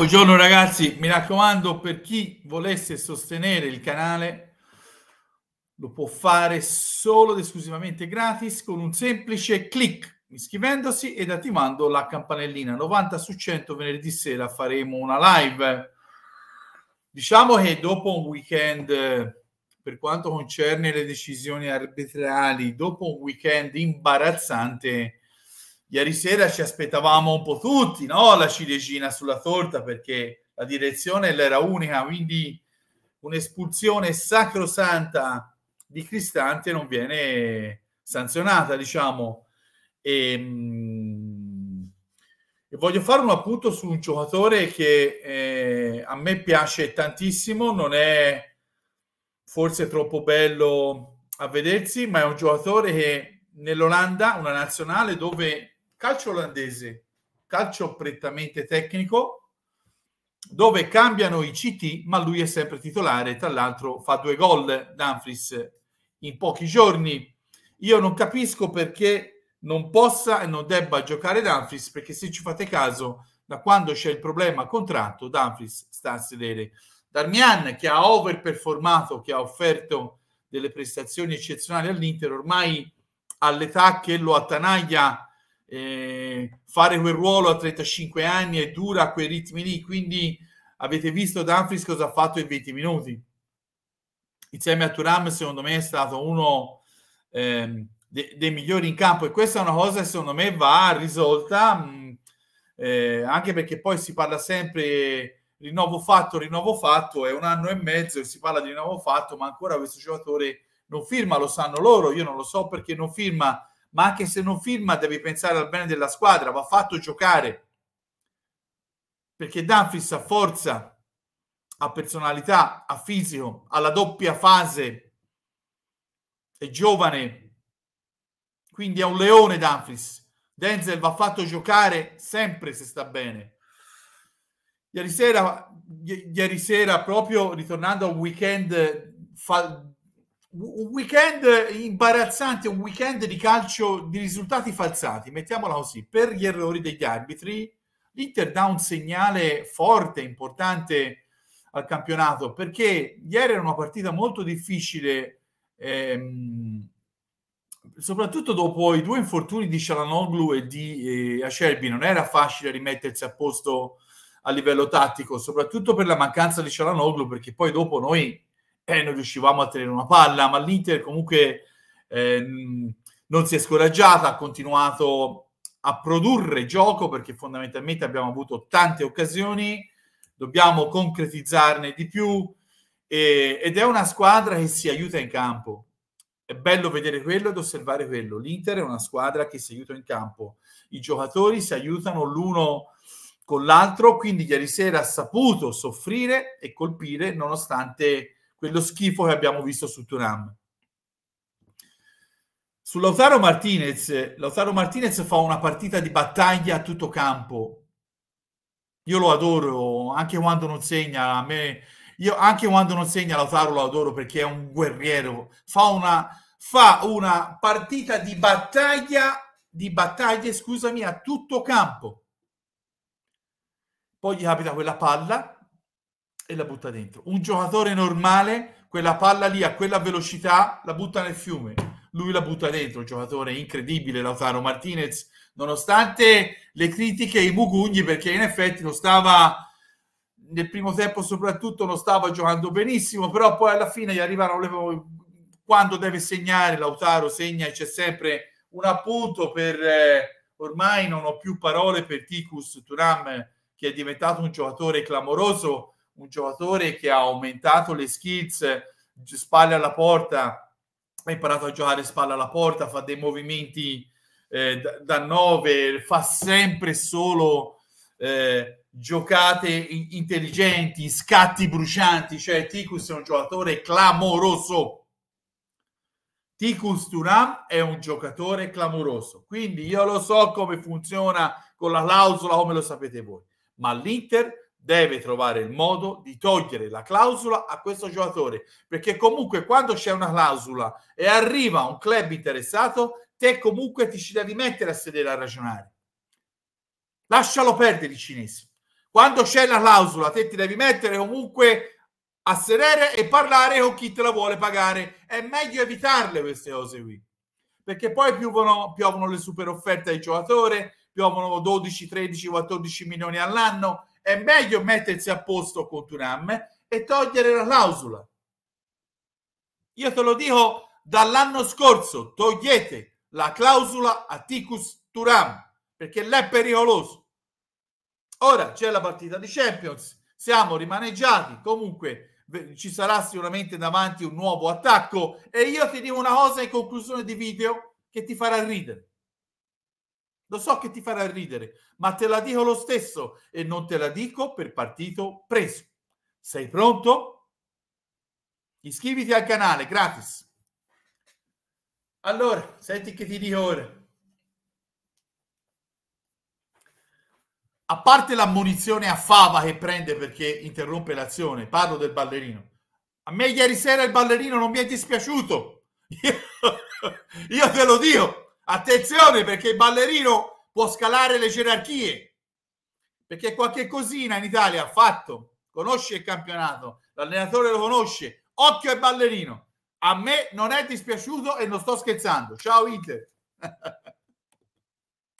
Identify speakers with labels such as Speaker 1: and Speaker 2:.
Speaker 1: Buongiorno ragazzi, mi raccomando per chi volesse sostenere il canale lo può fare solo ed esclusivamente gratis con un semplice clic iscrivendosi ed attivando la campanellina. 90 su 100 venerdì sera faremo una live. Diciamo che dopo un weekend, per quanto concerne le decisioni arbitrali, dopo un weekend imbarazzante, ieri sera ci aspettavamo un po' tutti no? la ciliegina sulla torta perché la direzione era unica, quindi un'espulsione sacrosanta di Cristante non viene sanzionata, diciamo. E, ehm, e voglio fare un appunto su un giocatore che eh, a me piace tantissimo, non è forse troppo bello a vedersi, ma è un giocatore che nell'Olanda, una nazionale dove calcio olandese, calcio prettamente tecnico, dove cambiano i CT, ma lui è sempre titolare, tra l'altro fa due gol Danfries in pochi giorni. Io non capisco perché non possa e non debba giocare Danfries, perché se ci fate caso, da quando c'è il problema contratto, Danfries sta a sedere. Darmian, che ha overperformato, che ha offerto delle prestazioni eccezionali all'Inter, ormai all'età che lo attanaglia eh, fare quel ruolo a 35 anni è dura a quei ritmi lì, quindi avete visto Danfries cosa ha fatto in 20 minuti. Insieme a Turam, secondo me, è stato uno eh, de- dei migliori in campo e questa è una cosa che secondo me va risolta, mh, eh, anche perché poi si parla sempre rinnovo fatto, rinnovo fatto, è un anno e mezzo e si parla di rinnovo fatto, ma ancora questo giocatore non firma, lo sanno loro, io non lo so perché non firma ma anche se non firma devi pensare al bene della squadra, va fatto giocare. Perché Danfis ha forza, ha personalità, ha fisico, ha la doppia fase, è giovane, quindi è un leone Danfis. Denzel va fatto giocare sempre se sta bene. Ieri sera, ieri sera proprio ritornando a un weekend fa- un weekend imbarazzante, un weekend di calcio di risultati falsati, mettiamola così, per gli errori degli arbitri. L'Inter dà un segnale forte, importante al campionato, perché ieri era una partita molto difficile, ehm, soprattutto dopo i due infortuni di Cialanoglu e di eh, Acerbi, non era facile rimettersi a posto a livello tattico, soprattutto per la mancanza di Cialanoglu, perché poi dopo noi eh, non riuscivamo a tenere una palla, ma l'Inter comunque eh, non si è scoraggiata, ha continuato a produrre gioco perché fondamentalmente abbiamo avuto tante occasioni, dobbiamo concretizzarne di più e, ed è una squadra che si aiuta in campo. È bello vedere quello ed osservare quello. L'Inter è una squadra che si aiuta in campo. I giocatori si aiutano l'uno con l'altro, quindi ieri sera ha saputo soffrire e colpire nonostante quello schifo che abbiamo visto su Turam. Su Lautaro Martinez, Lautaro Martinez fa una partita di battaglia a tutto campo. Io lo adoro, anche quando non segna, a me io anche quando non segna Lautaro lo adoro perché è un guerriero, fa una, fa una partita di battaglia di battaglie, scusami, a tutto campo. Poi gli capita quella palla e la butta dentro. Un giocatore normale, quella palla lì a quella velocità, la butta nel fiume. Lui la butta dentro, un giocatore incredibile Lautaro Martinez, nonostante le critiche e i mugugni, perché in effetti non stava nel primo tempo soprattutto non stava giocando benissimo, però poi alla fine gli arrivano quando deve segnare Lautaro segna e c'è sempre un appunto per eh, ormai non ho più parole per Ticus Turam che è diventato un giocatore clamoroso un giocatore che ha aumentato le skills, spalle alla porta, ha imparato a giocare spalle alla porta, fa dei movimenti eh, da 9, fa sempre solo eh, giocate intelligenti, scatti brucianti, cioè Ticus è un giocatore clamoroso. Ticus Turam è un giocatore clamoroso, quindi io lo so come funziona con la clausola, come lo sapete voi, ma l'Inter deve trovare il modo di togliere la clausola a questo giocatore perché comunque quando c'è una clausola e arriva un club interessato te comunque ti ci devi mettere a sedere a ragionare lascialo perdere i cinese quando c'è la clausola te ti devi mettere comunque a sedere e parlare con chi te la vuole pagare è meglio evitarle queste cose qui perché poi piovono, piovono le super offerte ai giocatori piovono 12 13 14 milioni all'anno è meglio mettersi a posto con Turam e togliere la clausola. Io te lo dico dall'anno scorso, togliete la clausola a Ticus Turam perché l'è pericoloso. Ora c'è la partita di Champions, siamo rimaneggiati, comunque ci sarà sicuramente davanti un nuovo attacco e io ti dico una cosa in conclusione di video che ti farà ridere. Lo so che ti farà ridere, ma te la dico lo stesso e non te la dico per partito preso. Sei pronto? Iscriviti al canale, gratis. Allora, senti che ti dico ora. A parte l'ammonizione a Fava che prende perché interrompe l'azione, parlo del ballerino. A me ieri sera il ballerino non mi è dispiaciuto. Io, io te lo dico, Attenzione perché il ballerino può scalare le gerarchie, perché qualche cosina in Italia ha fatto, conosce il campionato, l'allenatore lo conosce, occhio al ballerino. A me non è dispiaciuto e non sto scherzando. Ciao Inter.